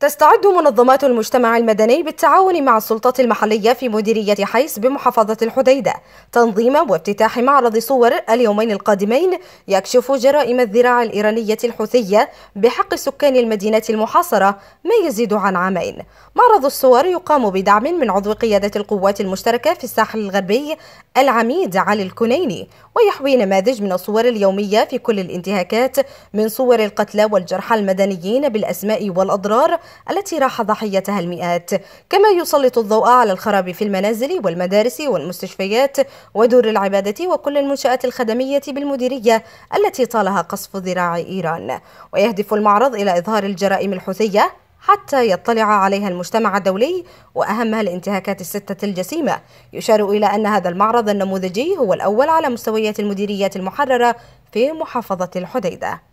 تستعد منظمات المجتمع المدني بالتعاون مع السلطات المحلية في مديرية حيس بمحافظة الحديدة تنظيم وافتتاح معرض صور اليومين القادمين يكشف جرائم الذراع الإيرانية الحوثية بحق سكان المدينة المحاصرة ما يزيد عن عامين معرض الصور يقام بدعم من عضو قيادة القوات المشتركة في الساحل الغربي العميد علي الكنيني ويحوي نماذج من الصور اليومية في كل الانتهاكات من صور القتلى والجرحى المدنيين بالأسماء والأضرار التي راح ضحيتها المئات كما يسلط الضوء على الخراب في المنازل والمدارس والمستشفيات ودور العبادة وكل المنشآت الخدمية بالمديرية التي طالها قصف ذراع إيران ويهدف المعرض إلى إظهار الجرائم الحوثية حتى يطلع عليها المجتمع الدولي وأهمها الانتهاكات الستة الجسيمة يشار إلى أن هذا المعرض النموذجي هو الأول على مستويات المديريات المحررة في محافظة الحديدة